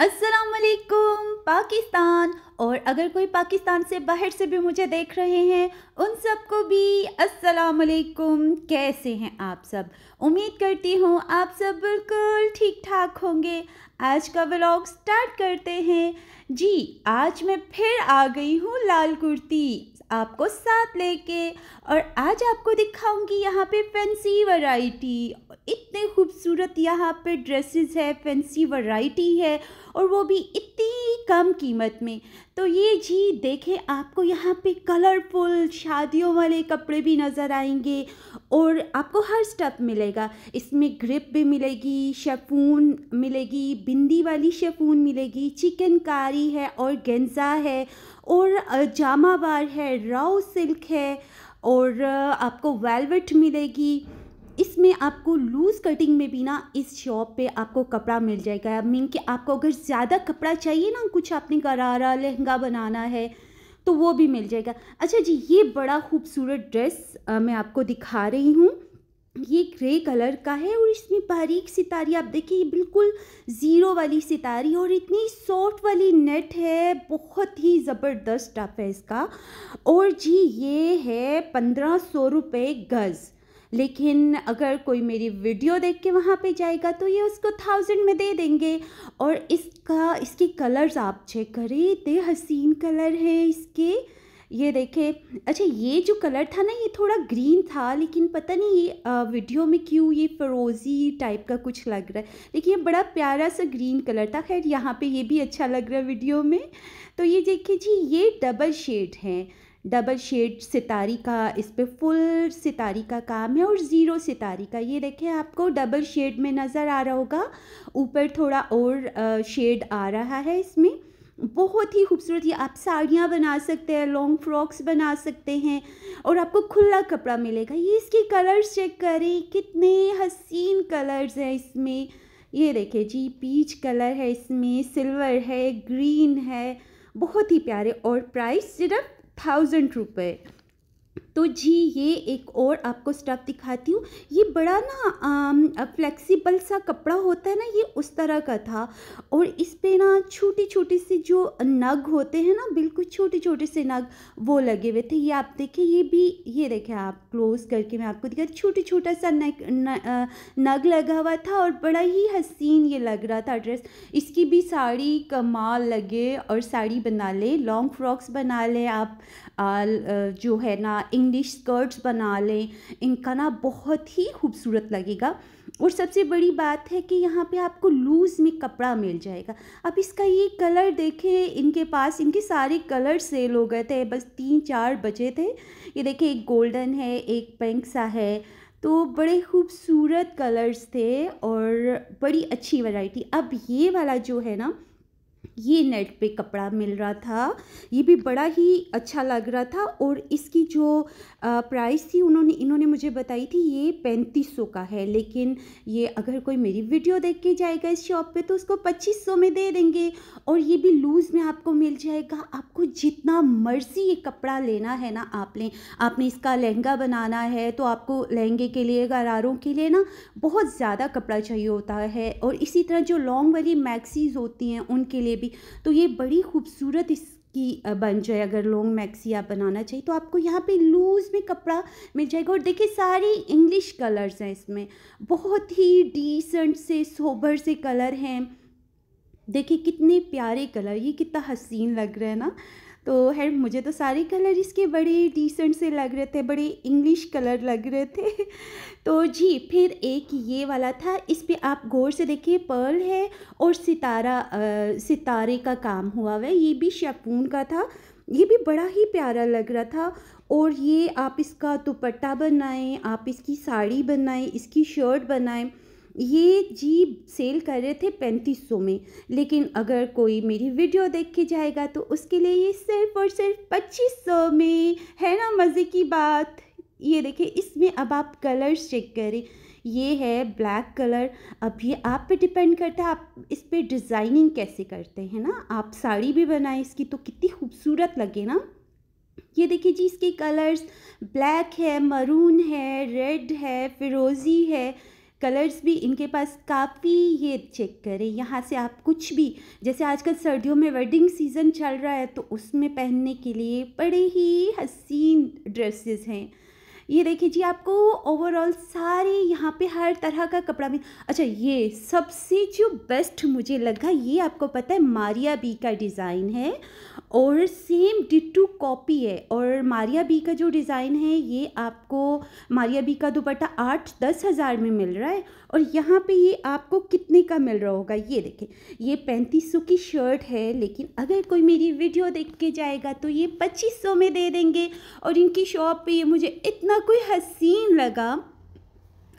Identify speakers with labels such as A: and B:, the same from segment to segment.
A: असलकुम पाकिस्तान और अगर कोई पाकिस्तान से बाहर से भी मुझे देख रहे हैं उन सबको भी असलकुम कैसे हैं आप सब उम्मीद करती हूँ आप सब बिल्कुल ठीक ठाक होंगे आज का व्लॉग स्टार्ट करते हैं जी आज मैं फिर आ गई हूँ लाल कुर्ती आपको साथ लेके और आज आपको दिखाऊंगी यहाँ पे फैंसी वैरायटी इतने खूबसूरत यहाँ पे ड्रेसेस है फैंसी वैरायटी है और वो भी इतनी कम कीमत में तो ये जी देखें आपको यहाँ पे कलरफुल शादियों वाले कपड़े भी नज़र आएंगे और आपको हर स्टेप मिलेगा इसमें ग्रिप भी मिलेगी शेफून मिलेगी बिंदी वाली शेफून मिलेगी चिकनकारी है और गेंजा है और जामावार है राउ सिल्क है और आपको वेलवेट मिलेगी इसमें आपको लूज़ कटिंग में भी ना इस शॉप पे आपको कपड़ा मिल जाएगा मीन कि आपको अगर ज़्यादा कपड़ा चाहिए ना कुछ आपने करारा लहंगा बनाना है तो वो भी मिल जाएगा अच्छा जी ये बड़ा खूबसूरत ड्रेस आ, मैं आपको दिखा रही हूँ ये ग्रे कलर का है और इसमें बारीक सितारी आप देखिए बिल्कुल ज़ीरो वाली सितारी और इतनी सॉफ्ट वाली नेट है बहुत ही ज़बरदस्त टफ है इसका और जी ये है पंद्रह सौ रुपये गज़ लेकिन अगर कोई मेरी वीडियो देख के वहाँ पे जाएगा तो ये उसको थाउजेंड में दे देंगे और इसका इसके कलर्स आप चेक करें इतने हसीन कलर है इसके ये देखें अच्छा ये जो कलर था ना ये थोड़ा ग्रीन था लेकिन पता नहीं ये वीडियो में क्यों ये फरोज़ी टाइप का कुछ लग रहा है लेकिन ये बड़ा प्यारा सा ग्रीन कलर था खैर यहाँ पे ये भी अच्छा लग रहा है वीडियो में तो ये देखिए जी ये डबल शेड है डबल शेड सितारी का इस पर फुल सितारी का काम है और ज़ीरो सितारी का ये देखें आपको डबल शेड में नज़र आ रहा होगा ऊपर थोड़ा और शेड आ रहा है इसमें बहुत ही खूबसूरत ये आप साड़ियाँ बना सकते हैं लॉन्ग फ्रॉक्स बना सकते हैं और आपको खुला कपड़ा मिलेगा ये इसके कलर्स चेक करें कितने हसीन कलर्स हैं इसमें ये देखें जी पीच कलर है इसमें सिल्वर है ग्रीन है बहुत ही प्यारे और प्राइस सिर्फ thousand rupee तो जी ये एक और आपको स्टफ़ दिखाती हूँ ये बड़ा ना फ्लेक्सिबल सा कपड़ा होता है ना ये उस तरह का था और इस पे ना छोटी छोटी सी जो नग होते हैं ना बिल्कुल छोटे छोटे से नग वो लगे हुए थे ये आप देखिए ये भी ये देखें आप क्लोज़ करके मैं आपको दिखा छोटी छोटा सा नग नग लगा हुआ था और बड़ा ही हसीन ये लग रहा था ड्रेस इसकी भी साड़ी कमाल लगे और साड़ी बना ले लॉन्ग फ्रॉक्स बना ले आप जो है ना इंग्लिश स्कर्ट्स बना लें इनका ना बहुत ही खूबसूरत लगेगा और सबसे बड़ी बात है कि यहाँ पे आपको लूज़ में कपड़ा मिल जाएगा अब इसका ये कलर देखें इनके पास इनके सारे कलर सेल हो गए थे बस तीन चार बजे थे ये देखें एक गोल्डन है एक पिंक सा है तो बड़े खूबसूरत कलर्स थे और बड़ी अच्छी वैरायटी अब ये वाला जो है ना ये नेट पे कपड़ा मिल रहा था ये भी बड़ा ही अच्छा लग रहा था और इसकी जो प्राइस थी उन्होंने इन्होंने मुझे बताई थी ये पैंतीस सौ का है लेकिन ये अगर कोई मेरी वीडियो देख के जाएगा इस शॉप पे तो उसको पच्चीस सौ में दे देंगे और ये भी लूज़ में आपको मिल जाएगा आपको जितना मर्ज़ी ये कपड़ा लेना है ना आप लें आपने इसका लहंगा बनाना है तो आपको लहंगे के लिए गरारों के लिए ना बहुत ज़्यादा कपड़ा चाहिए होता है और इसी तरह जो लॉन्ग वाली मैक्सीज़ होती हैं उनके लिए भी थी तो ये बड़ी खूबसूरत इसकी बन जाए अगर लॉन्ग मैक्सी आप बनाना चाहिए तो आपको यहाँ पे लूज़ में कपड़ा मिल जाएगा और देखिए सारी इंग्लिश कलर्स हैं इसमें बहुत ही डिसेंट से सोबर से कलर हैं देखिए कितने प्यारे कलर ये कितना हसीन लग रहा है ना तो है मुझे तो सारे कलर इसके बड़े डिसेंट से लग रहे थे बड़े इंग्लिश कलर लग रहे थे तो जी फिर एक ये वाला था इस पर आप गौर से देखिए पर्ल है और सितारा आ, सितारे का काम हुआ हुआ है ये भी शैपून का था ये भी बड़ा ही प्यारा लग रहा था और ये आप इसका दुपट्टा बनाएं आप इसकी साड़ी बनाएं इसकी शर्ट बनाएं ये जी सेल कर रहे थे पैंतीस सौ में लेकिन अगर कोई मेरी वीडियो देख के जाएगा तो उसके लिए ये सिर्फ और सिर्फ पच्चीस सौ में है ना मज़े की बात ये देखिए इसमें अब आप कलर्स चेक करें ये है ब्लैक कलर अब ये आप पे डिपेंड करता है आप इस पर डिज़ाइनिंग कैसे करते हैं ना आप साड़ी भी बनाए इसकी तो कितनी खूबसूरत लगे ना ये देखिए जी इसके कलर्स ब्लैक है मरून है रेड है फिरोज़ी है कलर्स भी इनके पास काफ़ी ये चेक करें यहाँ से आप कुछ भी जैसे आजकल सर्दियों में वेडिंग सीज़न चल रहा है तो उसमें पहनने के लिए बड़े ही हसीन ड्रेसेस हैं ये देखिए जी आपको ओवरऑल सारे यहाँ पे हर तरह का कपड़ा मिल अच्छा ये सबसे जो बेस्ट मुझे लगा ये आपको पता है मारिया बी का डिज़ाइन है और सेम डिटू कॉपी है और मारिया बी का जो डिज़ाइन है ये आपको मारिया बी का दुपट्टा आठ दस हज़ार में मिल रहा है और यहाँ पे ये आपको कितने का मिल रहा होगा ये देखें ये पैंतीस सौ की शर्ट है लेकिन अगर कोई मेरी वीडियो देख के जाएगा तो ये पच्चीस सौ में दे देंगे और इनकी शॉप पे ये मुझे इतना कोई हसीन लगा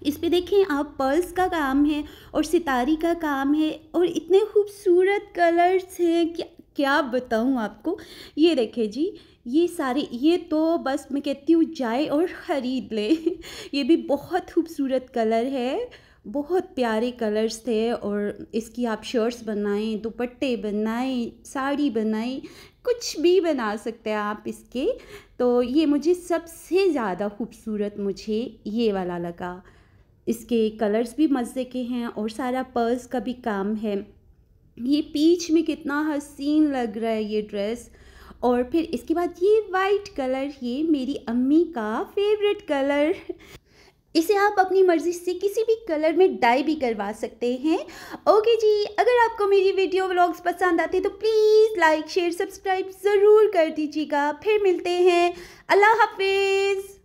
A: इस पे देखें आप पर्ल्स का काम है और सितारी का काम है और इतने खूबसूरत कलर्स हैं कि क्या बताऊँ आपको ये देखे जी ये सारे ये तो बस मैं कहती हूँ जाए और ख़रीद ले ये भी बहुत खूबसूरत कलर है बहुत प्यारे कलर्स थे और इसकी आप शर्ट्स बनाएं दुपट्टे बनाएं साड़ी बनाएं कुछ भी बना सकते हैं आप इसके तो ये मुझे सबसे ज़्यादा खूबसूरत मुझे ये वाला लगा इसके कलर्स भी मज़े के हैं और सारा पर्स का भी काम है ये पीच में कितना हसीन लग रहा है ये ड्रेस और फिर इसके बाद ये वाइट कलर ये मेरी अम्मी का फेवरेट कलर इसे आप अपनी मर्ज़ी से किसी भी कलर में डाई भी करवा सकते हैं ओके जी अगर आपको मेरी वीडियो व्लॉग्स पसंद आते हैं तो प्लीज़ लाइक शेयर सब्सक्राइब ज़रूर कर दीजिएगा फिर मिलते हैं अल्लाह हाफिज़